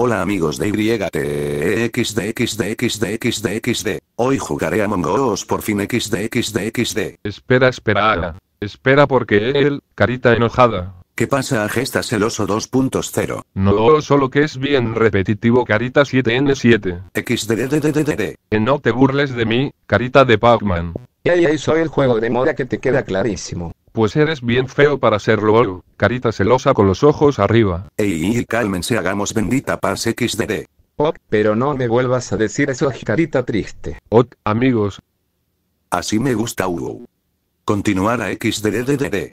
Hola amigos de e xd. Hoy jugaré a Mongos por fin XDXDXD. Espera, espera. Espera porque él, carita enojada. ¿Qué pasa a Gesta Celoso 2.0? No, solo que es bien repetitivo carita 7N7. Xdddddd. Que no te burles de mí, carita de Pac-Man. Ey, ahí soy el juego de moda que te queda clarísimo. Pues eres bien feo para serlo, oh, carita celosa con los ojos arriba. Ey, cálmense, hagamos bendita paz XDD. Oh, pero no me vuelvas a decir eso, carita triste. Oh, amigos. Así me gusta, Hugo Continuar a XDDDD.